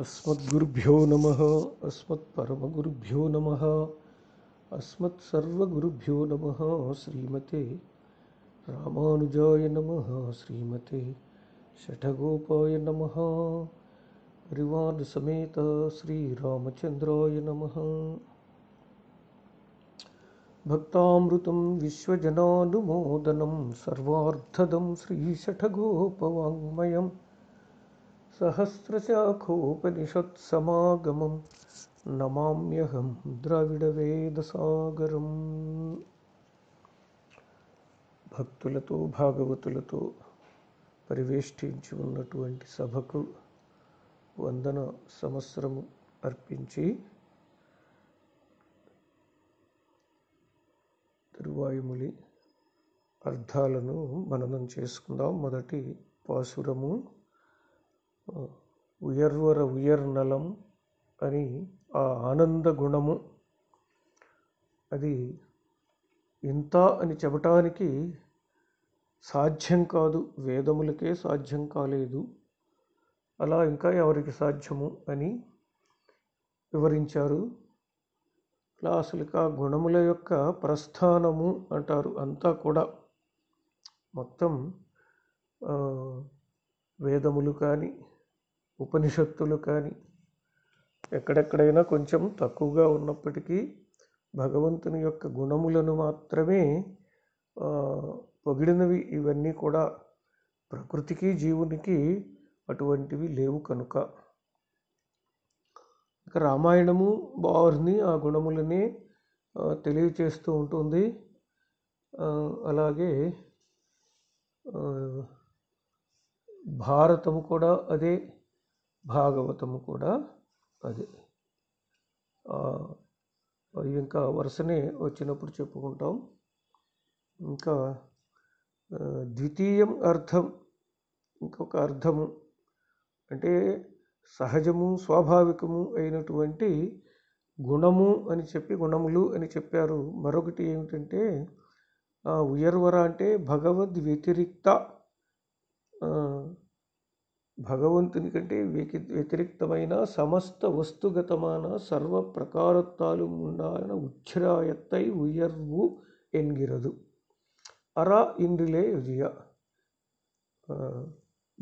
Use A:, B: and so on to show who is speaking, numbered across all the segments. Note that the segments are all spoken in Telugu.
A: अस्मद्गुरुभ्यो नम अस्मत्परमगुरुभ्यो नम अस्मत्सर्वगुरुभ्यो नम श्रीमते रामानुजाय नम श्रीमते शठगोपाय नमः रिवानसमेत श्रीरामचन्द्राय नमः भक्तामृतं विश्वजनानुमोदनं सर्वार्थदं श्रीशठगोपवाङ्मयम् సహస్రశాఖోపనిషత్సమాగమం నమామ్యహం ద్రావిడవేదసాగరం భక్తులతో భాగవతులతో పరివేష్టించి ఉన్నటువంటి సభకు వందన సంవత్సరము అర్పించి తిరువాయుములి అర్థాలను మననం చేసుకుందాం మొదటి పాసురము ఉయర్వర ఉయర్నలం అని ఆ ఆనంద గుణము అది ఇంత అని చెప్పటానికి సాధ్యం కాదు వేదములకే సాధ్యం కాలేదు అలా ఇంకా ఎవరికి సాధ్యము అని వివరించారు అలా అసలు ఆ గుణముల యొక్క ప్రస్థానము అంటారు అంతా కూడా మొత్తం వేదములు కానీ ఉపనిషత్తులు కానీ ఎక్కడెక్కడైనా కొంచెం తక్కువగా ఉన్నప్పటికీ భగవంతుని యొక్క గుణములను మాత్రమే పొగిడినవి ఇవన్నీ కూడా ప్రకృతికి జీవునికి అటువంటివి లేవు కనుక ఇక రామాయణము బావర్ని ఆ గుణములని తెలియచేస్తూ ఉంటుంది అలాగే భారతము కూడా అదే భాగవతము కూడా అదే ఇంకా వరుసనే వచ్చినప్పుడు చెప్పుకుంటాం ఇంకా ద్వితీయం అర్థం ఇంకొక అర్థము అంటే సహజము స్వాభావికము అయినటువంటి గుణము అని చెప్పి గుణములు అని చెప్పారు మరొకటి ఏమిటంటే ఉయర్వర అంటే భగవద్ వ్యతిరిక్త భగవంతుని కంటే వ్యతి వ్యతిరిక్తమైన సమస్త వస్తుగతమాన సర్వ ప్రకారత్వాలు ఉండాలని ఉచ్చరాయత్తై ఉయర్వు ఎన్గిరదు అరా ఇంద్రులే ఉదయ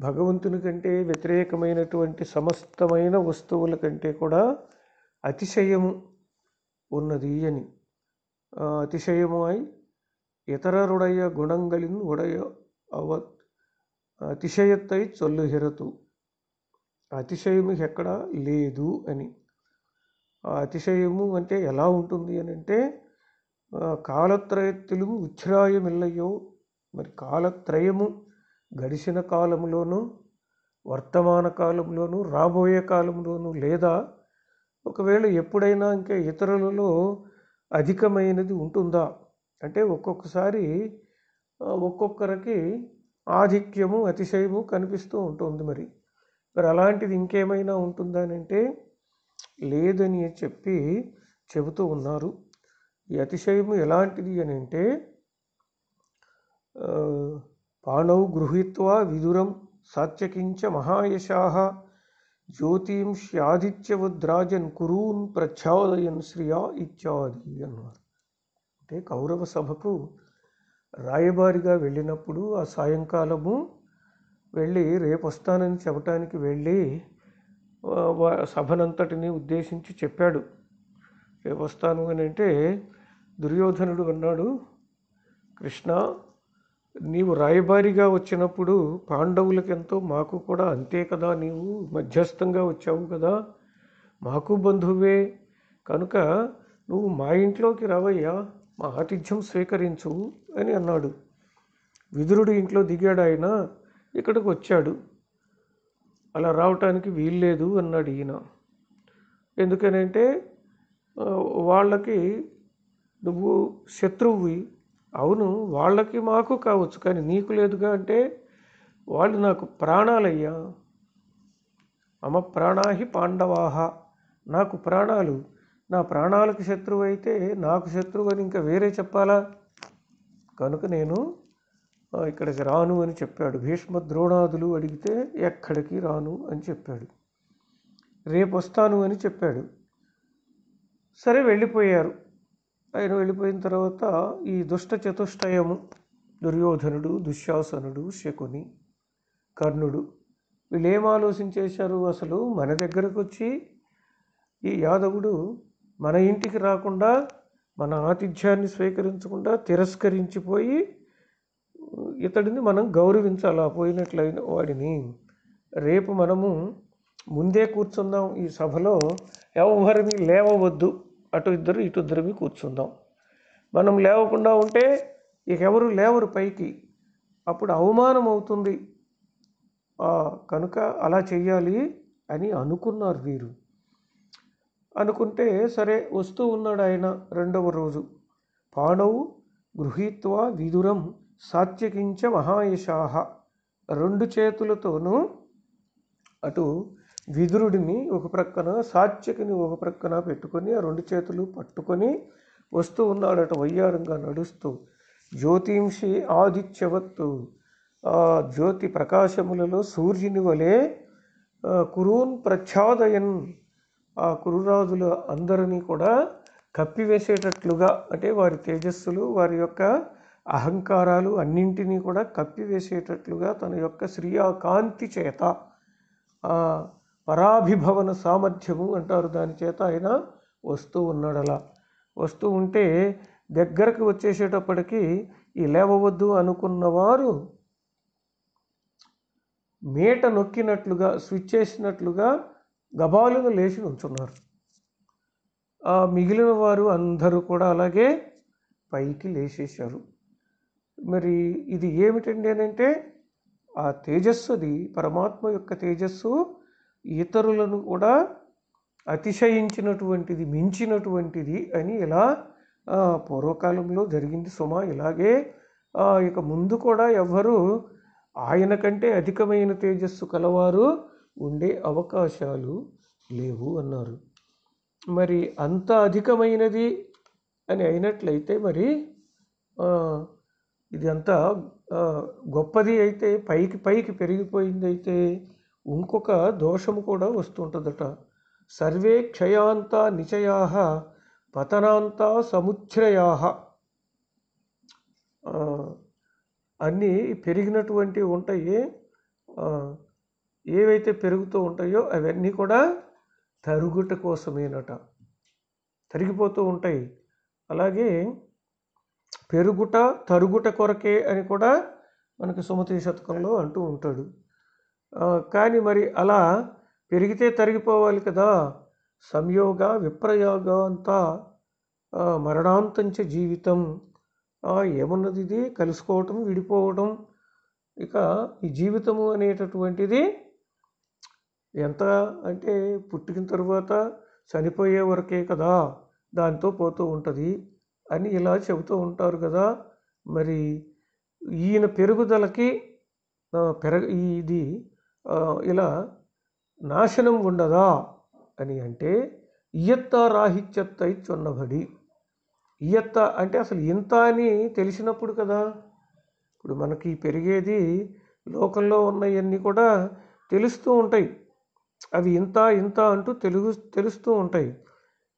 A: భగవంతుని కంటే వ్యతిరేకమైనటువంటి సమస్తమైన వస్తువుల కంటే కూడా అతిశయము ఉన్నది అని అయి ఇతరరుడయ గుణంగలిన్ ఉడయ అవ అతిశయత్తై హెరతు అతిశయము ఎక్కడ లేదు అని అతిశయము అంటే ఎలా ఉంటుంది అని అంటే కాలత్రయత్తులు ఉచ్ఛ్రాయమిల్లయో మరి కాలత్రయము గడిచిన కాలంలోనూ వర్తమాన కాలంలోనూ రాబోయే కాలంలోనూ లేదా ఒకవేళ ఎప్పుడైనా ఇంకా ఇతరులలో అధికమైనది ఉంటుందా అంటే ఒక్కొక్కసారి ఒక్కొక్కరికి ఆధిక్యము అతిశయము కనిపిస్తూ ఉంటుంది మరి మరి అలాంటిది ఇంకేమైనా అంటే లేదని చెప్పి చెబుతూ ఉన్నారు ఈ అతిశయము ఎలాంటిది అని అంటే పాణౌ గృహీత్వా విదురం సాత్యకించ మహాయశాహ జ్యోతిం శ్యాధిత్యవద్రాజన్ కురూన్ ప్రఛాదయన్ శ్రియా ఇత్యాది అన్నారు అంటే కౌరవ సభకు రాయబారిగా వెళ్ళినప్పుడు ఆ సాయంకాలము వెళ్ళి రేపు వస్తానని చెప్పటానికి వెళ్ళి సభనంతటిని ఉద్దేశించి చెప్పాడు రేపు వస్తాను అని అంటే దుర్యోధనుడు అన్నాడు కృష్ణ నీవు రాయబారిగా వచ్చినప్పుడు పాండవులకెంతో మాకు కూడా అంతే కదా నీవు మధ్యస్థంగా వచ్చావు కదా మాకు బంధువే కనుక నువ్వు మా ఇంట్లోకి రావయ్యా మా ఆతిథ్యం స్వీకరించు అని అన్నాడు విదురుడు ఇంట్లో దిగాడు ఆయన ఇక్కడికి వచ్చాడు అలా రావటానికి వీల్లేదు అన్నాడు ఈయన ఎందుకనంటే వాళ్ళకి నువ్వు శత్రువు అవును వాళ్ళకి మాకు కావచ్చు కానీ నీకు లేదుగా అంటే వాళ్ళు నాకు ప్రాణాలయ్యా అమ ప్రాణాహి పాండవాహ నాకు ప్రాణాలు నా ప్రాణాలకు శత్రువు అయితే నాకు శత్రువు అని ఇంకా వేరే చెప్పాలా కనుక నేను ఇక్కడికి రాను అని చెప్పాడు భీష్మ ద్రోణాదులు అడిగితే ఎక్కడికి రాను అని చెప్పాడు రేపు వస్తాను అని చెప్పాడు సరే వెళ్ళిపోయారు ఆయన వెళ్ళిపోయిన తర్వాత ఈ దుష్ట చతుష్టయము దుర్యోధనుడు దుశ్శాసనుడు శకుని కర్ణుడు వీళ్ళు ఏం ఆలోచించేశారు అసలు మన దగ్గరకు వచ్చి ఈ యాదవుడు మన ఇంటికి రాకుండా మన ఆతిథ్యాన్ని స్వీకరించకుండా తిరస్కరించిపోయి ఇతడిని మనం గౌరవించాలి ఆ పోయినట్లయిన వాడిని రేపు మనము ముందే కూర్చుందాం ఈ సభలో ఎవరిని లేవవద్దు అటు ఇద్దరు ఇటు ఇద్దరివి కూర్చుందాం మనం లేవకుండా ఉంటే ఇక ఎవరు లేవరు పైకి అప్పుడు అవమానం అవుతుంది కనుక అలా చేయాలి అని అనుకున్నారు వీరు అనుకుంటే సరే వస్తూ ఉన్నాడు ఆయన రెండవ రోజు పాండవు గృహీత్వ విదురం సాత్యకించ మహాయశాహ రెండు చేతులతోనూ అటు విదురుడిని ఒక ప్రక్కన సాత్యకిని ఒక ప్రక్కన పెట్టుకొని ఆ రెండు చేతులు పట్టుకొని వస్తూ ఉన్నాడట వయ్యారంగా నడుస్తూ జ్యోతింషి ఆదిత్యవత్తు ఆ జ్యోతి ప్రకాశములలో సూర్యుని వలె కురూన్ ప్రఛాదయన్ ఆ కురురాజుల అందరినీ కూడా కప్పివేసేటట్లుగా అంటే వారి తేజస్సులు వారి యొక్క అహంకారాలు అన్నింటినీ కూడా కప్పివేసేటట్లుగా తన యొక్క శ్రీయాకాంతి చేత పరాభిభవన సామర్థ్యము అంటారు దాని చేత ఆయన వస్తూ ఉన్నాడలా వస్తూ ఉంటే దగ్గరకు వచ్చేసేటప్పటికీ ఈ లేవవద్దు అనుకున్నవారు మేట నొక్కినట్లుగా స్విచ్ చేసినట్లుగా గబాలుగా లేచి నుంచున్నారు మిగిలిన వారు అందరూ కూడా అలాగే పైకి లేచేశారు మరి ఇది ఏమిటండి అని అంటే ఆ తేజస్సు అది పరమాత్మ యొక్క తేజస్సు ఇతరులను కూడా అతిశయించినటువంటిది మించినటువంటిది అని ఇలా పూర్వకాలంలో జరిగింది సుమ ఇలాగే ఇక ముందు కూడా ఎవ్వరూ ఆయన కంటే అధికమైన తేజస్సు కలవారు ఉండే అవకాశాలు లేవు అన్నారు మరి అంత అధికమైనది అని అయినట్లయితే మరి ఇది అంత గొప్పది అయితే పైకి పైకి పెరిగిపోయింది అయితే ఇంకొక దోషము కూడా వస్తుంటుందట సర్వే క్షయాంత నిచయా పతనాంత సముచ్చ్రయా అన్నీ పెరిగినటువంటి ఉంటాయి ఏవైతే పెరుగుతూ ఉంటాయో అవన్నీ కూడా తరుగుట కోసమేనట తరిగిపోతూ ఉంటాయి అలాగే పెరుగుట తరుగుట కొరకే అని కూడా మనకి సుమతి శతకంలో అంటూ ఉంటాడు కానీ మరి అలా పెరిగితే తరిగిపోవాలి కదా సంయోగ విప్రయోగ అంతా మరణాంతంచ జీవితం ఏమున్నది ఇది కలుసుకోవటం విడిపోవటం ఇక ఈ జీవితము అనేటటువంటిది ఎంత అంటే పుట్టిన తర్వాత చనిపోయే వరకే కదా దాంతో పోతూ ఉంటుంది అని ఇలా చెబుతూ ఉంటారు కదా మరి ఈయన పెరుగుదలకి పెరగ ఇది ఇలా నాశనం ఉండదా అని అంటే ఇయత్త రాహిత్యత్త చొన్నబడి ఇయత్త అంటే అసలు ఇంత అని తెలిసినప్పుడు కదా ఇప్పుడు మనకి పెరిగేది లోకంలో ఉన్నవన్నీ కూడా తెలుస్తూ ఉంటాయి అవి ఇంత ఇంత అంటూ తెలుగు తెలుస్తూ ఉంటాయి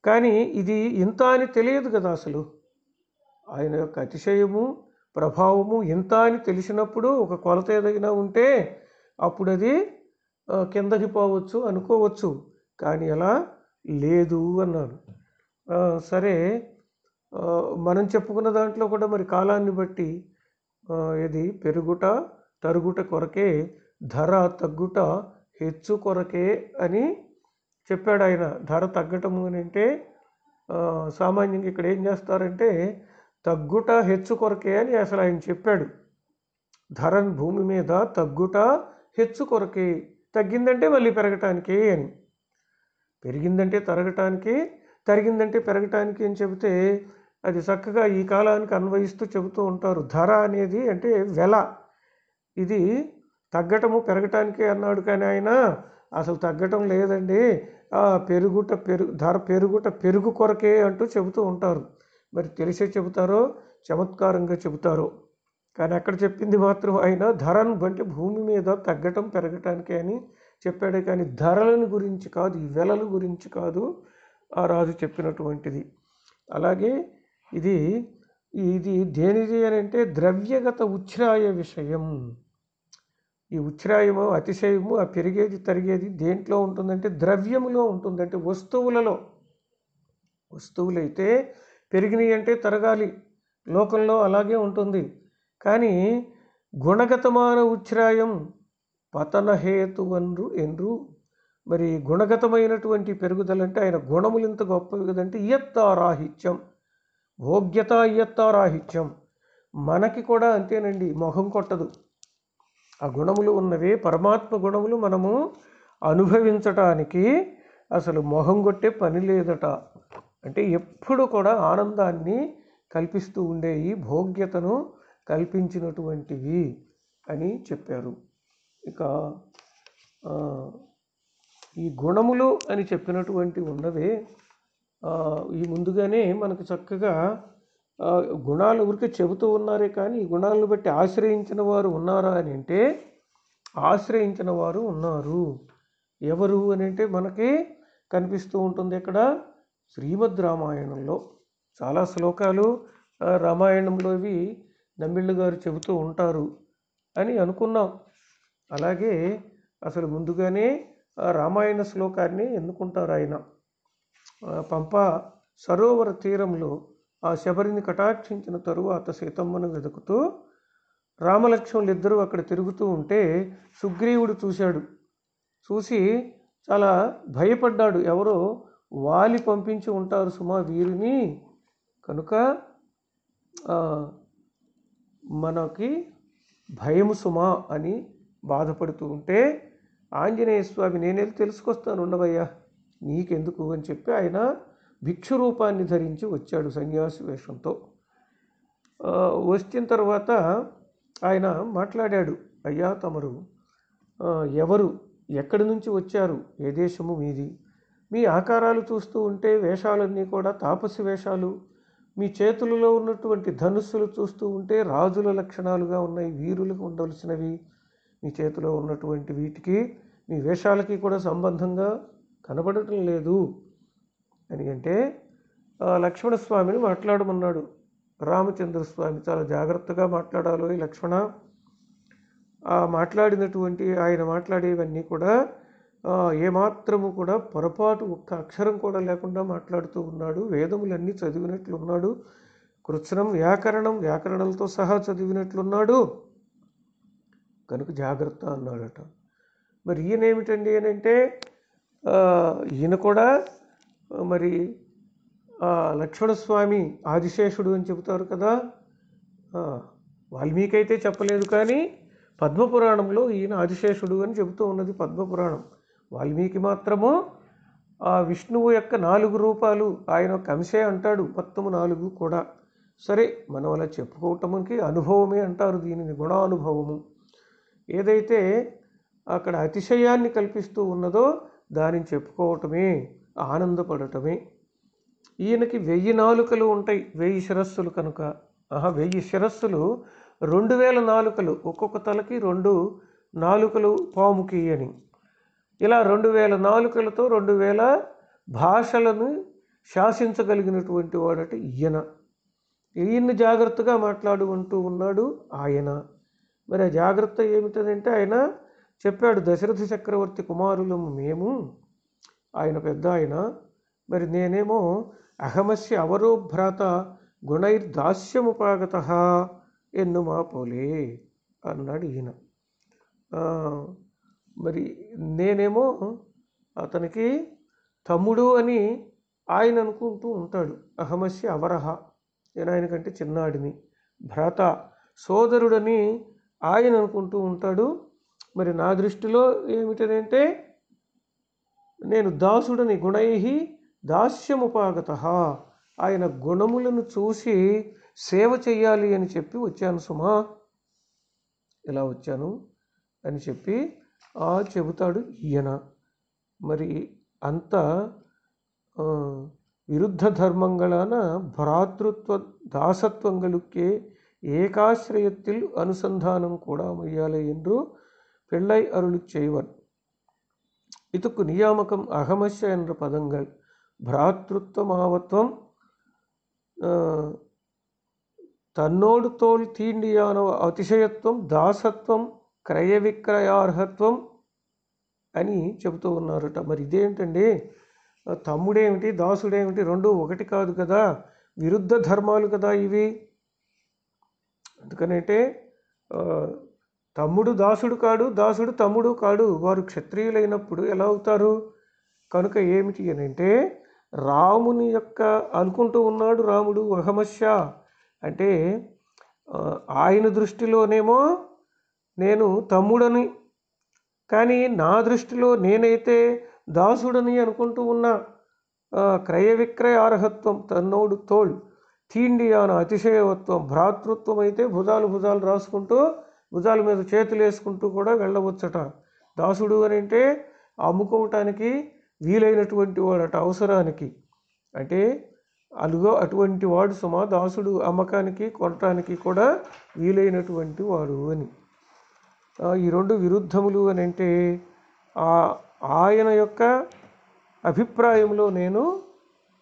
A: కానీ ఇది ఇంత అని తెలియదు కదా అసలు ఆయన యొక్క అతిశయము ప్రభావము ఇంత అని తెలిసినప్పుడు ఒక కొలత ఏదైనా ఉంటే అప్పుడు అది కిందకి పోవచ్చు అనుకోవచ్చు కానీ అలా లేదు అన్నాను సరే మనం చెప్పుకున్న దాంట్లో కూడా మరి కాలాన్ని బట్టి ఇది పెరుగుట తరుగుట కొరకే ధర తగ్గుట హెచ్చు కొరకే అని చెప్పాడు ఆయన ధర తగ్గటం అంటే సామాన్యంగా ఇక్కడ ఏం చేస్తారంటే తగ్గుట హెచ్చు కొరకే అని అసలు ఆయన చెప్పాడు ధరన్ భూమి మీద తగ్గుట హెచ్చు కొరకే తగ్గిందంటే మళ్ళీ పెరగటానికి అని పెరిగిందంటే తరగటానికి తరిగిందంటే పెరగటానికి అని చెబితే అది చక్కగా ఈ కాలానికి అన్వయిస్తూ చెబుతూ ఉంటారు ధర అనేది అంటే వెల ఇది తగ్గటము పెరగటానికే అన్నాడు కానీ ఆయన అసలు తగ్గటం లేదండి పెరుగుట పెరుగు ధర పెరుగుట పెరుగు కొరకే అంటూ చెబుతూ ఉంటారు మరి తెలిసే చెబుతారో చమత్కారంగా చెబుతారో కానీ అక్కడ చెప్పింది మాత్రం ఆయన ధరను అంటే భూమి మీద తగ్గటం పెరగటానికే అని చెప్పాడే కానీ ధరలను గురించి కాదు ఈ వెలలు గురించి కాదు ఆ రాజు చెప్పినటువంటిది అలాగే ఇది ఇది దేనిది అని అంటే ద్రవ్యగత ఉచ్ఛ్రాయ విషయం ఈ ఉచ్ఛ్రాయము అతిశయము ఆ పెరిగేది తరిగేది దేంట్లో ఉంటుందంటే ద్రవ్యములో ఉంటుందంటే వస్తువులలో వస్తువులైతే పెరిగినాయి అంటే తరగాలి లోకంలో అలాగే ఉంటుంది కానీ గుణగతమాన ఉచ్ఛ్రాయం పతనహేతు అనరు ఎన్రు మరి గుణగతమైనటువంటి పెరుగుదలంటే ఆయన గుణములు ఇంత గొప్పదంటే ఇయత్తారాహిత్యం భోగ్యత ఇయత్తారాహిత్యం మనకి కూడా అంతేనండి మొహం కొట్టదు ఆ గుణములు ఉన్నవి పరమాత్మ గుణములు మనము అనుభవించటానికి అసలు మొహం కొట్టే పని లేదట అంటే ఎప్పుడు కూడా ఆనందాన్ని కల్పిస్తూ ఉండే ఈ భోగ్యతను కల్పించినటువంటివి అని చెప్పారు ఇక ఈ గుణములు అని చెప్పినటువంటి ఉన్నవి ఈ ముందుగానే మనకు చక్కగా గుణాలు ఊరికే చెబుతూ ఉన్నారే కానీ ఈ గుణాలను బట్టి ఆశ్రయించిన వారు ఉన్నారా అని అంటే ఆశ్రయించిన వారు ఉన్నారు ఎవరు అని అంటే మనకి కనిపిస్తూ ఉంటుంది ఇక్కడ శ్రీమద్ రామాయణంలో చాలా శ్లోకాలు రామాయణంలో ఇవి నమ్మిళ్ళు గారు చెబుతూ ఉంటారు అని అనుకున్నాం అలాగే అసలు ముందుగానే రామాయణ శ్లోకాన్ని ఎన్నుకుంటారు ఆయన పంప సరోవర తీరంలో ఆ శబరిని కటాక్షించిన తరువాత సీతమ్మను వెతుకుతూ ఇద్దరూ అక్కడ తిరుగుతూ ఉంటే సుగ్రీవుడు చూశాడు చూసి చాలా భయపడ్డాడు ఎవరో వాలి పంపించి ఉంటారు సుమా వీరిని కనుక మనకి భయము సుమా అని బాధపడుతూ ఉంటే ఆంజనేయ స్వామి నేను తెలుసుకొస్తాను ఉండవయ్యా నీకెందుకు అని చెప్పి ఆయన భిక్షు రూపాన్ని ధరించి వచ్చాడు సన్యాసి వేషంతో వచ్చిన తర్వాత ఆయన మాట్లాడాడు అయ్యా తమరు ఎవరు ఎక్కడి నుంచి వచ్చారు ఏ దేశము మీది మీ ఆకారాలు చూస్తూ ఉంటే వేషాలన్నీ కూడా తాపసి వేషాలు మీ చేతులలో ఉన్నటువంటి ధనుస్సులు చూస్తూ ఉంటే రాజుల లక్షణాలుగా ఉన్నాయి వీరులకు ఉండవలసినవి మీ చేతిలో ఉన్నటువంటి వీటికి మీ వేషాలకి కూడా సంబంధంగా కనబడటం లేదు ఎందుకంటే లక్ష్మణ స్వామిని మాట్లాడమన్నాడు రామచంద్ర స్వామి చాలా జాగ్రత్తగా మాట్లాడాలి లక్ష్మణ ఆ మాట్లాడినటువంటి ఆయన మాట్లాడేవన్నీ కూడా ఏమాత్రము కూడా పొరపాటు ఒక్క అక్షరం కూడా లేకుండా మాట్లాడుతూ ఉన్నాడు వేదములన్నీ చదివినట్లు ఉన్నాడు కృత్సనం వ్యాకరణం వ్యాకరణలతో సహా చదివినట్లున్నాడు కనుక జాగ్రత్త అన్నాడట మరి ఈయన ఏమిటండి అని అంటే ఈయన కూడా మరి లక్ష్మణస్వామి ఆదిశేషుడు అని చెబుతారు కదా వాల్మీకి అయితే చెప్పలేదు కానీ పద్మపురాణంలో ఈయన ఆదిశేషుడు అని చెబుతూ ఉన్నది పద్మపురాణం వాల్మీకి మాత్రము ఆ విష్ణువు యొక్క నాలుగు రూపాలు ఆయన ఒక అంశే అంటాడు మొత్తము నాలుగు కూడా సరే మనం అలా చెప్పుకోవటంకి అనుభవమే అంటారు దీనిని గుణానుభవము ఏదైతే అక్కడ అతిశయాన్ని కల్పిస్తూ ఉన్నదో దానిని చెప్పుకోవటమే ఆనందపడటమే ఈయనకి వెయ్యి నాలుకలు ఉంటాయి వెయ్యి శిరస్సులు కనుక ఆహా వెయ్యి శిరస్సులు రెండు వేల నాలుకలు ఒక్కొక్క తలకి రెండు నాలుకలు పాముకి అని ఇలా రెండు వేల నాలుకలతో రెండు వేల భాషలను శాసించగలిగినటువంటి వాడట ఈయన ఈయన్ని జాగ్రత్తగా మాట్లాడుకుంటూ ఉన్నాడు ఆయన మరి ఆ జాగ్రత్త ఏమిటంటే ఆయన చెప్పాడు దశరథ చక్రవర్తి కుమారులము మేము ఆయన పెద్ద ఆయన మరి నేనేమో అహమస్య అవరో భ్రాత గుణైర్దాస్యముపాగత మా పోలే అన్నాడు ఈయన మరి నేనేమో అతనికి తమ్ముడు అని ఆయన అనుకుంటూ ఉంటాడు అహమస్య అవరహ నేను ఆయన కంటే చిన్నాడిని భ్రాత సోదరుడని ఆయన అనుకుంటూ ఉంటాడు మరి నా దృష్టిలో ఏమిటనంటే నేను దాసుడని గుణై దాస్యముపాగత ఆయన గుణములను చూసి సేవ చెయ్యాలి అని చెప్పి వచ్చాను సుమా ఇలా వచ్చాను అని చెప్పి ఆ చెబుతాడు ఈయన మరి అంత విరుద్ధ ధర్మంగళాన భ్రాతృత్వ దాసత్వంகளுக்கே అనుసంధానం కూడా கூடாமையாலே என்று పెళ్ళై అరులు செய்வர் ಇದಕ್ಕೂ ನಿಯಾಮಕಂ ಅಹಮಶ ಎಂಬ ಪದಗಳು பிராத்ருத்த மாவத்துவம் தன்னோடு தோல் தீண்டியான అతిశయత్వం దాసత్వం క్రయ విక్రయార్హత్వం అని చెబుతూ ఉన్నారట మరి ఇదేంటండి తమ్ముడేమిటి దాసుడేమిటి రెండు ఒకటి కాదు కదా విరుద్ధ ధర్మాలు కదా ఇవి అందుకనంటే తమ్ముడు దాసుడు కాడు దాసుడు తమ్ముడు కాడు వారు క్షత్రియులైనప్పుడు ఎలా అవుతారు కనుక ఏమిటి అని అంటే రాముని యొక్క అనుకుంటూ ఉన్నాడు రాముడు వహమశ అంటే ఆయన దృష్టిలోనేమో నేను తమ్ముడని కానీ నా దృష్టిలో నేనైతే దాసుడని అనుకుంటూ ఉన్న క్రయ విక్రయ అర్హత్వం తన్నోడు తోళ్ తీండియాన అతిశయవత్వం భ్రాతృత్వం అయితే భుజాలు భుజాలు రాసుకుంటూ భుజాల మీద చేతులు వేసుకుంటూ కూడా వెళ్ళవచ్చట దాసుడు అని అంటే అమ్ముకోవటానికి వీలైనటువంటి వాడట అవసరానికి అంటే అలుగో అటువంటి వాడు సుమ దాసుడు అమ్మకానికి కొనటానికి కూడా వీలైనటువంటి వాడు అని ఈ రెండు విరుద్ధములు అని అంటే ఆయన యొక్క అభిప్రాయంలో నేను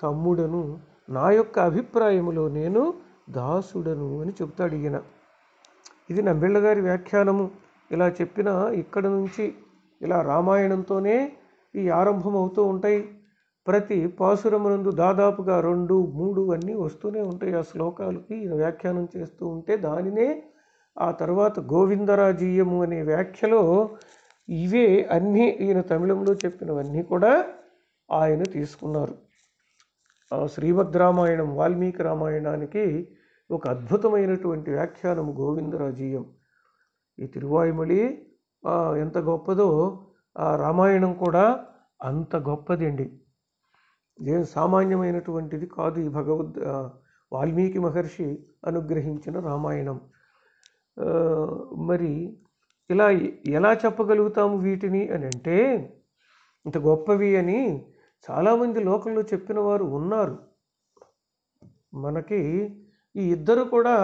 A: తమ్ముడను నా యొక్క అభిప్రాయంలో నేను దాసుడను అని చెబుతాడు ఈయన ఇది నంబిళ్ళ గారి వ్యాఖ్యానము ఇలా చెప్పిన ఇక్కడ నుంచి ఇలా రామాయణంతోనే ఈ ఆరంభం అవుతూ ఉంటాయి ప్రతి పాశురమునందు దాదాపుగా రెండు మూడు అన్నీ వస్తూనే ఉంటాయి ఆ శ్లోకాలకి వ్యాఖ్యానం చేస్తూ ఉంటే దానినే ఆ తర్వాత గోవిందరాజీయము అనే వ్యాఖ్యలో ఇవే అన్నీ ఈయన తమిళంలో చెప్పినవన్నీ కూడా ఆయన తీసుకున్నారు శ్రీమద్ రామాయణం వాల్మీకి రామాయణానికి ఒక అద్భుతమైనటువంటి వ్యాఖ్యానం గోవిందరాజీయం ఈ తిరువాయుమళి ఎంత గొప్పదో ఆ రామాయణం కూడా అంత గొప్పదండి ఏం సామాన్యమైనటువంటిది కాదు ఈ భగవద్ వాల్మీకి మహర్షి అనుగ్రహించిన రామాయణం మరి ఇలా ఎలా చెప్పగలుగుతాము వీటిని అని అంటే ఇంత గొప్పవి అని చాలామంది లోకంలో చెప్పిన వారు ఉన్నారు మనకి ఈ ఇద్దరు కూడా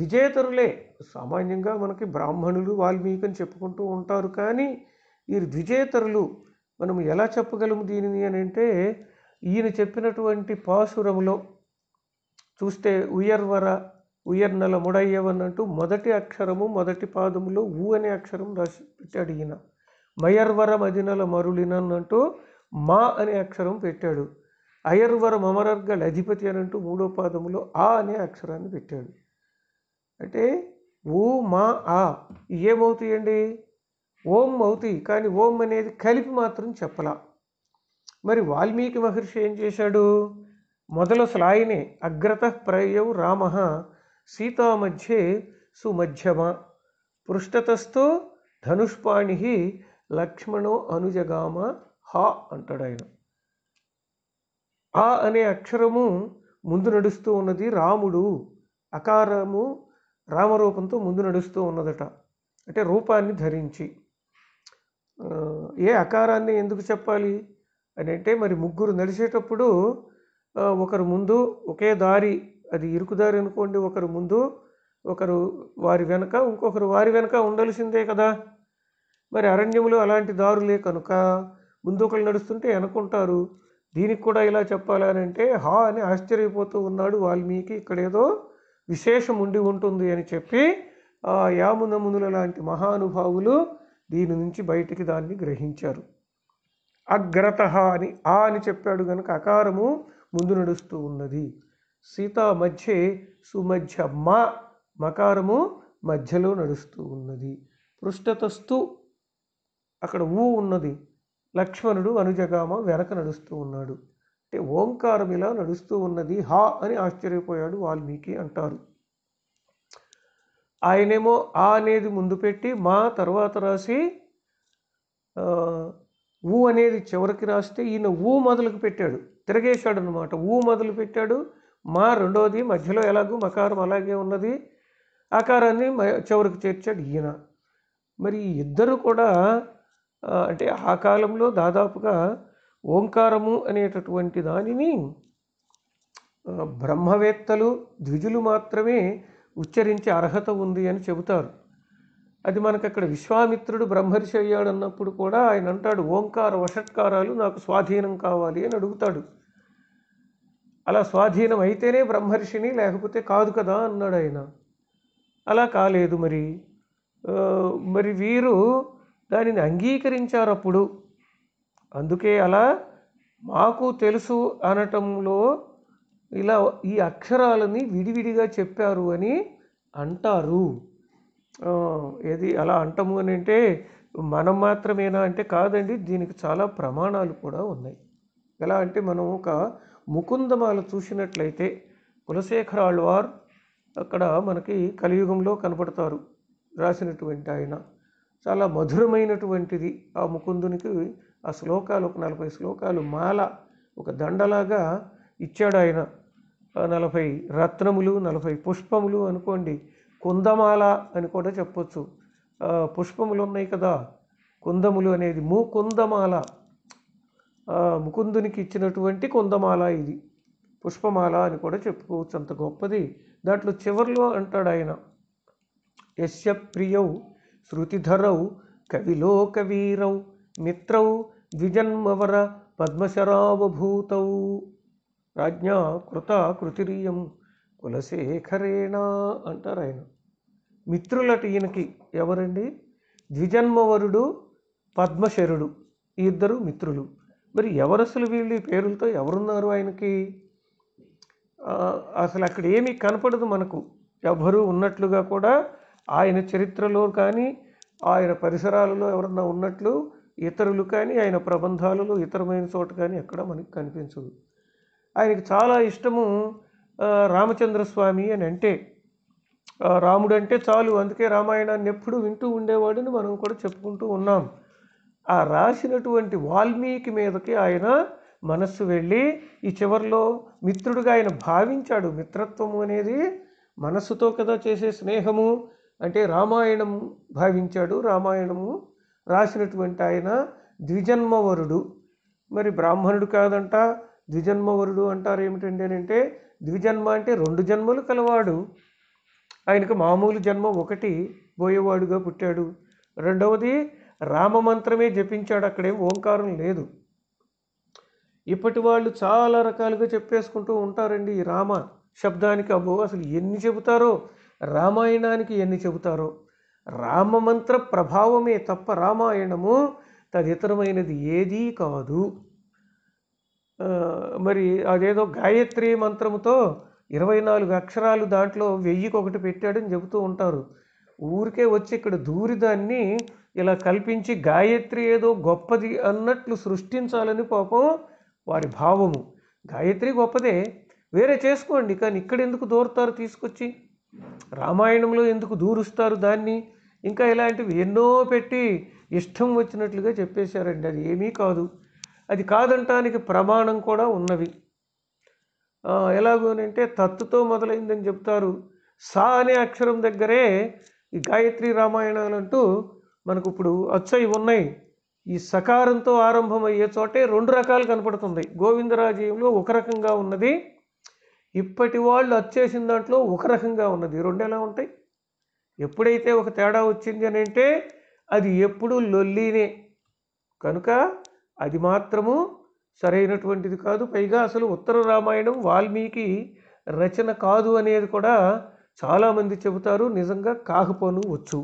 A: విజేతరులే సామాన్యంగా మనకి బ్రాహ్మణులు వాల్మీకి అని చెప్పుకుంటూ ఉంటారు కానీ ఈ విజేతరులు మనం ఎలా చెప్పగలము దీనిని అని అంటే ఈయన చెప్పినటువంటి పాశురములో చూస్తే ఉయర్వర ఉయర్నల ముడయ్యవనంటూ మొదటి అక్షరము మొదటి పాదములో ఊ అనే అక్షరం రాసి పెట్టాడు ఈయన మయర్వర మదినల మరులినన్నంటూ మా అనే అక్షరం పెట్టాడు అయర్వర మమరర్గల అధిపతి అని అంటూ మూడో పాదములో ఆ అనే అక్షరాన్ని పెట్టాడు అంటే ఓ మా ఆ ఏమవుతాయండి ఓం అవుతాయి కానీ ఓం అనేది కలిపి మాత్రం చెప్పలా మరి వాల్మీకి మహర్షి ఏం చేశాడు మొదలు స్లాయినే అగ్రత ప్రయౌ రామ సీతామధ్యే సుమధ్యమ పృష్ఠతస్థో ధనుష్పాణి లక్ష్మణో అనుజగామ హా అంటాడు ఆయన ఆ అనే అక్షరము ముందు నడుస్తూ ఉన్నది రాముడు అకారము రామరూపంతో ముందు నడుస్తూ ఉన్నదట అంటే రూపాన్ని ధరించి ఏ అకారాన్ని ఎందుకు చెప్పాలి అని అంటే మరి ముగ్గురు నడిచేటప్పుడు ఒకరు ముందు ఒకే దారి అది ఇరుకుదారి అనుకోండి ఒకరు ముందు ఒకరు వారి వెనక ఇంకొకరు వారి వెనక ఉండాల్సిందే కదా మరి అరణ్యములు అలాంటి దారులే కనుక ముందు ఒకళ్ళు నడుస్తుంటే వెనుకుంటారు దీనికి కూడా ఇలా చెప్పాలని అంటే హా అని ఆశ్చర్యపోతూ ఉన్నాడు వాల్మీకి ఇక్కడ ఏదో విశేషం ఉండి ఉంటుంది అని చెప్పి యామునమునుల లాంటి మహానుభావులు దీని నుంచి బయటికి దాన్ని గ్రహించారు అగ్రత అని ఆ అని చెప్పాడు కనుక అకారము ముందు నడుస్తూ ఉన్నది సీత మధ్య సుమధ్య మా మకారము మధ్యలో నడుస్తూ ఉన్నది పృష్ఠతస్తు అక్కడ ఊ ఉన్నది లక్ష్మణుడు అనుజగామ వెనక నడుస్తూ ఉన్నాడు అంటే ఓంకారం ఇలా నడుస్తూ ఉన్నది హా అని ఆశ్చర్యపోయాడు వాల్మీకి అంటారు ఆయనేమో ఆ అనేది ముందు పెట్టి మా తర్వాత రాసి ఊ అనేది చివరికి రాస్తే ఈయన ఊ మొదలుకు పెట్టాడు తిరగేశాడు అనమాట ఊ మొదలు పెట్టాడు మా రెండోది మధ్యలో ఎలాగూ మకారం అలాగే ఉన్నది ఆకారాన్ని చివరికి చేర్చాడు ఈయన మరి ఇద్దరు కూడా అంటే ఆ కాలంలో దాదాపుగా ఓంకారము అనేటటువంటి దానిని బ్రహ్మవేత్తలు ద్విజులు మాత్రమే ఉచ్చరించే అర్హత ఉంది అని చెబుతారు అది మనకు అక్కడ విశ్వామిత్రుడు బ్రహ్మర్షి అయ్యాడన్నప్పుడు కూడా ఆయన అంటాడు ఓంకార వషట్కారాలు నాకు స్వాధీనం కావాలి అని అడుగుతాడు అలా స్వాధీనం అయితేనే బ్రహ్మర్షిని లేకపోతే కాదు కదా అన్నాడు ఆయన అలా కాలేదు మరి మరి వీరు దానిని అంగీకరించారు అప్పుడు అందుకే అలా మాకు తెలుసు అనటంలో ఇలా ఈ అక్షరాలని విడివిడిగా చెప్పారు అని అంటారు ఏది అలా అంటము అని అంటే మనం మాత్రమేనా అంటే కాదండి దీనికి చాలా ప్రమాణాలు కూడా ఉన్నాయి ఎలా అంటే మనం ఒక ముకుందమాల చూసినట్లయితే ఆళ్వార్ అక్కడ మనకి కలియుగంలో కనపడతారు రాసినటువంటి ఆయన చాలా మధురమైనటువంటిది ఆ ముకుందునికి ఆ శ్లోకాలు ఒక నలభై శ్లోకాలు మాల ఒక దండలాగా ఇచ్చాడు ఆయన నలభై రత్నములు నలభై పుష్పములు అనుకోండి కుందమాల అని కూడా చెప్పొచ్చు పుష్పములు ఉన్నాయి కదా కుందములు అనేది ముకుందమాల ముకుందునికి ఇచ్చినటువంటి కుందమాల ఇది పుష్పమాల అని కూడా చెప్పుకోవచ్చు అంత గొప్పది దాంట్లో చివరిలో అంటాడు ఆయన యశ ప్రియౌ శృతిధరౌ కవిలోకవీరౌ మిత్రౌ ద్విజన్మవర పద్మశరావభూతౌ రాజ్ఞా కృత కృతిరియం కులశేఖరేణా అంటారు ఆయన మిత్రులట ఈయనకి ఎవరండి ద్విజన్మవరుడు పద్మశరుడు ఈ ఇద్దరు మిత్రులు మరి ఎవరసలు వీళ్ళు పేరులతో ఎవరున్నారు ఆయనకి అసలు అక్కడ ఏమీ కనపడదు మనకు ఎవరు ఉన్నట్లుగా కూడా ఆయన చరిత్రలో కానీ ఆయన పరిసరాలలో ఎవరన్నా ఉన్నట్లు ఇతరులు కానీ ఆయన ప్రబంధాలలో ఇతరమైన చోట కానీ ఎక్కడ మనకి కనిపించదు ఆయనకి చాలా ఇష్టము రామచంద్రస్వామి అని అంటే రాముడు అంటే చాలు అందుకే రామాయణాన్ని ఎప్పుడు వింటూ ఉండేవాడని మనం కూడా చెప్పుకుంటూ ఉన్నాం ఆ రాసినటువంటి వాల్మీకి మీదకి ఆయన మనస్సు వెళ్ళి ఈ చివరిలో మిత్రుడిగా ఆయన భావించాడు మిత్రత్వము అనేది మనస్సుతో కదా చేసే స్నేహము అంటే రామాయణం భావించాడు రామాయణము రాసినటువంటి ఆయన ద్విజన్మవరుడు మరి బ్రాహ్మణుడు కాదంట ద్విజన్మవరుడు అంటారు ఏమిటండి అంటే ద్విజన్మ అంటే రెండు జన్మలు కలవాడు ఆయనకు మామూలు జన్మ ఒకటి పోయేవాడుగా పుట్టాడు రెండవది రామమంత్రమే జపించాడు అక్కడేం ఓంకారం లేదు ఇప్పటి వాళ్ళు చాలా రకాలుగా చెప్పేసుకుంటూ ఉంటారండి ఈ రామ శబ్దానికి అబ్బో అసలు ఎన్ని చెబుతారో రామాయణానికి ఎన్ని చెబుతారో రామమంత్ర ప్రభావమే తప్ప రామాయణము తదితరమైనది ఏదీ కాదు మరి అదేదో గాయత్రి మంత్రముతో ఇరవై నాలుగు అక్షరాలు దాంట్లో వెయ్యికి ఒకటి పెట్టాడని చెబుతూ ఉంటారు ఊరికే వచ్చి ఇక్కడ దూరిదాన్ని ఇలా కల్పించి గాయత్రి ఏదో గొప్పది అన్నట్లు సృష్టించాలని పాపం వారి భావము గాయత్రి గొప్పదే వేరే చేసుకోండి కానీ ఇక్కడ ఎందుకు దూరతారు తీసుకొచ్చి రామాయణంలో ఎందుకు దూరుస్తారు దాన్ని ఇంకా ఇలాంటివి ఎన్నో పెట్టి ఇష్టం వచ్చినట్లుగా చెప్పేశారండి అది ఏమీ కాదు అది కాదంటానికి ప్రమాణం కూడా ఉన్నవి ఎలాగోనంటే తత్తుతో మొదలైందని చెప్తారు సా అనే అక్షరం దగ్గరే ఈ గాయత్రి రామాయణాలు అంటూ మనకు ఇప్పుడు అచ్చయి ఉన్నాయి ఈ సకారంతో ఆరంభమయ్యే చోటే రెండు రకాలు కనపడుతుంది గోవిందరాజయంలో ఒక రకంగా ఉన్నది ఇప్పటి వాళ్ళు వచ్చేసిన దాంట్లో ఒక రకంగా ఉన్నది ఈ రెండేలా ఉంటాయి ఎప్పుడైతే ఒక తేడా వచ్చింది అని అంటే అది ఎప్పుడూ లొల్లీనే కనుక అది మాత్రము సరైనటువంటిది కాదు పైగా అసలు ఉత్తర రామాయణం వాల్మీకి రచన కాదు అనేది కూడా చాలామంది చెబుతారు నిజంగా కాకపోను వచ్చు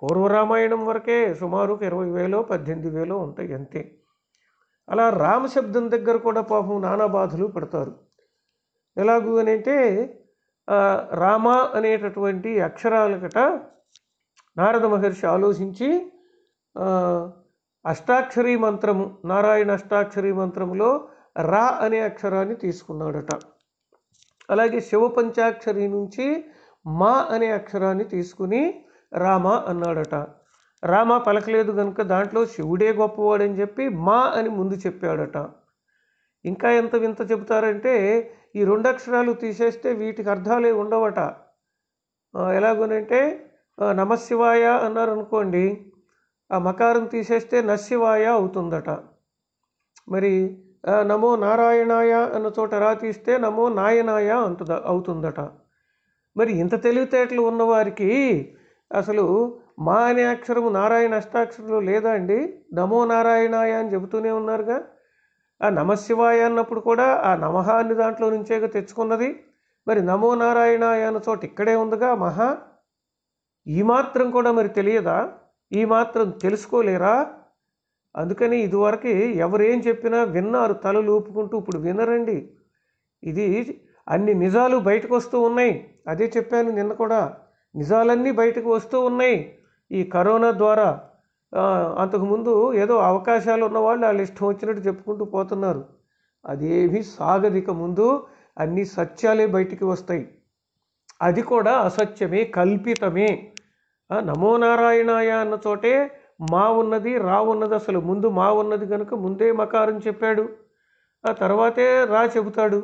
A: పూర్వ రామాయణం వరకే సుమారు ఇరవై వేలో పద్దెనిమిది వేలో ఉంటాయి అంతే అలా రామశబ్దం దగ్గర కూడా పాపం నానా బాధలు పడతారు ఎలాగూ అని అంటే రామ అనేటటువంటి అక్షరాలకట నారద మహర్షి ఆలోచించి అష్టాక్షరీ మంత్రము నారాయణ అష్టాక్షరీ మంత్రములో రా అనే అక్షరాన్ని తీసుకున్నాడట అలాగే శివ పంచాక్షరి నుంచి మా అనే అక్షరాన్ని తీసుకుని రామ అన్నాడట రామ పలకలేదు కనుక దాంట్లో శివుడే గొప్పవాడని చెప్పి మా అని ముందు చెప్పాడట ఇంకా ఎంత వింత చెబుతారంటే ఈ రెండు అక్షరాలు తీసేస్తే వీటికి అర్థాలే ఉండవట ఎలాగోనంటే నమశివాయ అన్నారు అనుకోండి ఆ మకారం తీసేస్తే నశివాయ అవుతుందట మరి నమో నారాయణాయ అన్న చోట రా తీస్తే నమో నాయనాయ అంటుద అవుతుందట మరి ఇంత తెలివితేటలు ఉన్నవారికి అసలు మా అనే అక్షరము నారాయణ అష్టాక్షరంలో లేదా అండి నమో నారాయణాయ అని చెబుతూనే ఉన్నారుగా ఆ నమశివాయ అన్నప్పుడు కూడా ఆ నమహ దాంట్లో నుంచే తెచ్చుకున్నది మరి నమో నారాయణ అన్న చోట ఇక్కడే ఉందిగా మహా ఈ మాత్రం కూడా మరి తెలియదా ఈ మాత్రం తెలుసుకోలేరా అందుకని ఇదివరకు ఎవరేం చెప్పినా విన్నారు తలలు ఊపుకుంటూ ఇప్పుడు వినరండి ఇది అన్ని నిజాలు బయటకు వస్తూ ఉన్నాయి అదే చెప్పాను నిన్న కూడా నిజాలన్నీ బయటకు వస్తూ ఉన్నాయి ఈ కరోనా ద్వారా అంతకుముందు ఏదో అవకాశాలు ఉన్నవాళ్ళు వాళ్ళు ఇష్టం వచ్చినట్టు చెప్పుకుంటూ పోతున్నారు అదేమీ సాగదిక ముందు అన్ని సత్యాలే బయటికి వస్తాయి అది కూడా అసత్యమే కల్పితమే నమో నారాయణాయ అన్న చోటే మా ఉన్నది రా ఉన్నది అసలు ముందు మా ఉన్నది కనుక ముందే మకారం చెప్పాడు ఆ తర్వాతే రా చెబుతాడు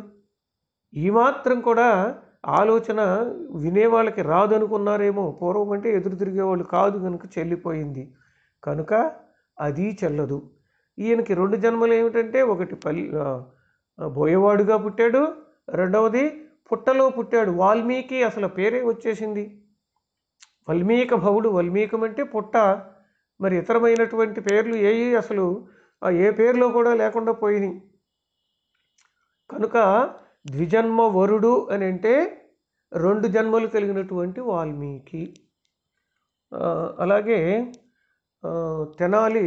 A: ఈ మాత్రం కూడా ఆలోచన వినేవాళ్ళకి రాదనుకున్నారేమో పూర్వం అంటే ఎదురు తిరిగేవాళ్ళు కాదు కనుక చెల్లిపోయింది కనుక అది చెల్లదు ఈయనకి రెండు జన్మలు ఏమిటంటే ఒకటి పల్లి బోయవాడుగా పుట్టాడు రెండవది పుట్టలో పుట్టాడు వాల్మీకి అసలు పేరే వచ్చేసింది వల్మీక భవుడు వల్మీకం అంటే పుట్ట మరి ఇతరమైనటువంటి పేర్లు ఏ అసలు ఏ పేర్లో కూడా లేకుండా పోయినాయి కనుక ద్విజన్మ వరుడు అని అంటే రెండు జన్మలు కలిగినటువంటి వాల్మీకి అలాగే తెనాలి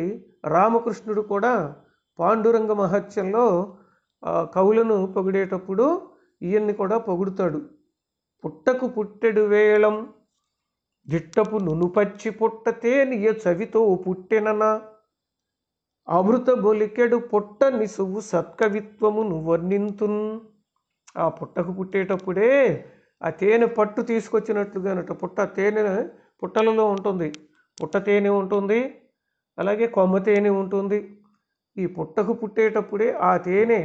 A: రామకృష్ణుడు కూడా పాండురంగ మహత్యంలో కవులను పొగిడేటప్పుడు ఈయన్ని కూడా పొగుడుతాడు పుట్టకు పుట్టెడు వేళం గిట్టపు నునుపచ్చి పుట్టతే నియ చవితో పుట్టెననా అమృత బొలికెడు పుట్ట నిసువు సత్కవిత్వమును నువర్ణింతున్ ఆ పుట్టకు పుట్టేటప్పుడే ఆ తేనె పట్టు తీసుకొచ్చినట్లుగానట పుట్ట తేనె పుట్టలలో ఉంటుంది పుట్ట తేనె ఉంటుంది అలాగే కొమ్మ తేనె ఉంటుంది ఈ పుట్టకు పుట్టేటప్పుడే ఆ తేనె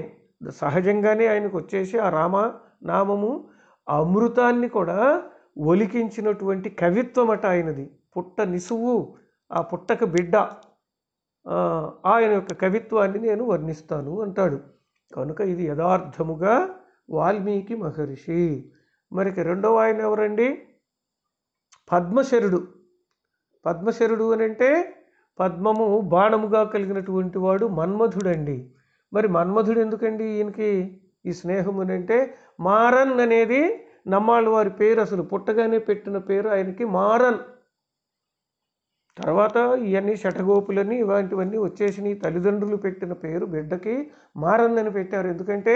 A: సహజంగానే ఆయనకు వచ్చేసి ఆ రామ నామము అమృతాన్ని కూడా ఒలికించినటువంటి కవిత్వం అట ఆయనది పుట్ట నిసువు ఆ పుట్టక బిడ్డ ఆయన యొక్క కవిత్వాన్ని నేను వర్ణిస్తాను అంటాడు కనుక ఇది యథార్థముగా వాల్మీకి మహర్షి మరికి రెండవ ఆయన ఎవరండి పద్మశరుడు పద్మశరుడు అని అంటే పద్మము బాణముగా కలిగినటువంటి వాడు మన్మధుడండి మరి మన్మధుడు ఎందుకండి ఈయనకి ఈ స్నేహం అని అంటే మారన్ అనేది నమ్మాళ్ళ వారి పేరు అసలు పుట్టగానే పెట్టిన పేరు ఆయనకి మారన్ తర్వాత ఇవన్నీ శటగోపులని ఇలాంటివన్నీ వచ్చేసినాయి తల్లిదండ్రులు పెట్టిన పేరు బిడ్డకి మారన్ అని పెట్టారు ఎందుకంటే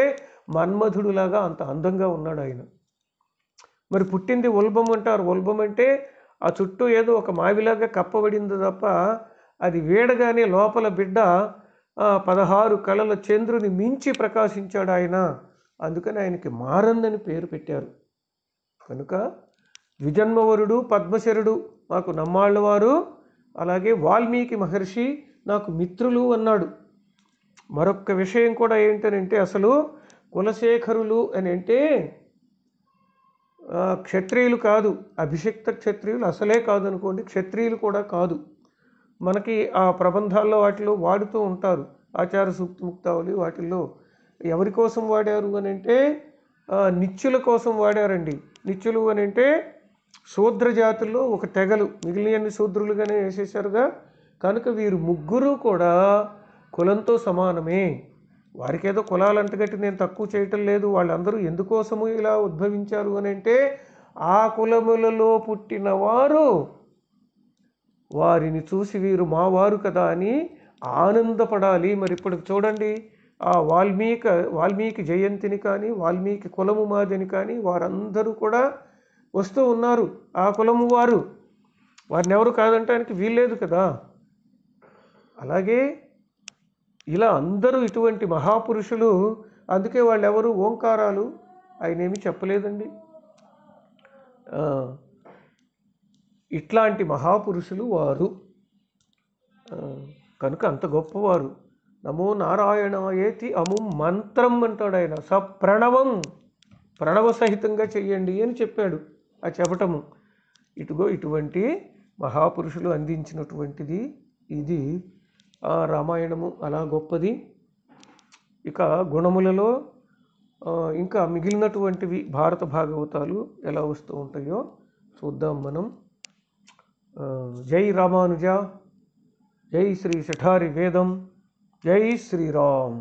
A: మన్మధుడులాగా అంత అందంగా ఉన్నాడు ఆయన మరి పుట్టింది ఉల్బం అంటారు ఉల్బం అంటే ఆ చుట్టూ ఏదో ఒక మావిలాగా కప్పబడింది తప్ప అది వేడగానే లోపల బిడ్డ పదహారు కళల చంద్రుని మించి ప్రకాశించాడు ఆయన అందుకని ఆయనకి మారందని పేరు పెట్టారు కనుక ద్విజన్మవరుడు పద్మశరుడు మాకు నమ్మాళ్ళవారు అలాగే వాల్మీకి మహర్షి నాకు మిత్రులు అన్నాడు మరొక విషయం కూడా ఏంటనంటే అసలు కులశేఖరులు అని అంటే క్షత్రియులు కాదు అభిషిక్త క్షత్రియులు అసలే కాదనుకోండి క్షత్రియులు కూడా కాదు మనకి ఆ ప్రబంధాల్లో వాటిలో వాడుతూ ఉంటారు ఆచార సూక్తి ముక్తావళి వాటిల్లో ఎవరి కోసం వాడారు అని అంటే నిత్యుల కోసం వాడారండి నిత్యులు అని అంటే శూద్ర జాతుల్లో ఒక తెగలు మిగిలిన శూద్రులుగానే వేసేసారుగా కనుక వీరు ముగ్గురు కూడా కులంతో సమానమే వారికేదో కులాలు అంటగట్టి నేను తక్కువ చేయటం లేదు వాళ్ళందరూ ఎందుకోసము ఇలా ఉద్భవించారు అని అంటే ఆ కులములలో పుట్టినవారు వారిని చూసి వీరు మావారు కదా అని ఆనందపడాలి మరి ఇప్పుడు చూడండి ఆ వాల్మీకి వాల్మీకి జయంతిని కానీ వాల్మీకి కులము మాదిని కానీ వారందరూ కూడా వస్తూ ఉన్నారు ఆ కులము వారు వారిని ఎవరు కాదంటానికి వీల్లేదు కదా అలాగే ఇలా అందరూ ఇటువంటి మహాపురుషులు అందుకే వాళ్ళు ఎవరు ఓంకారాలు ఆయన ఏమి చెప్పలేదండి ఇట్లాంటి మహాపురుషులు వారు కనుక అంత గొప్పవారు నమో ఏతి అము మంత్రం అంటాడు ఆయన స ప్రణవం ప్రణవ సహితంగా చెయ్యండి అని చెప్పాడు ఆ చెప్పటము ఇటుగో ఇటువంటి మహాపురుషులు అందించినటువంటిది ఇది ఆ రామాయణము అలా గొప్పది ఇక గుణములలో ఇంకా మిగిలినటువంటివి భారత భాగవతాలు ఎలా వస్తూ ఉంటాయో చూద్దాం మనం జై రామానుజ జై శ్రీ శఠారి వేదం జై శ్రీరామ్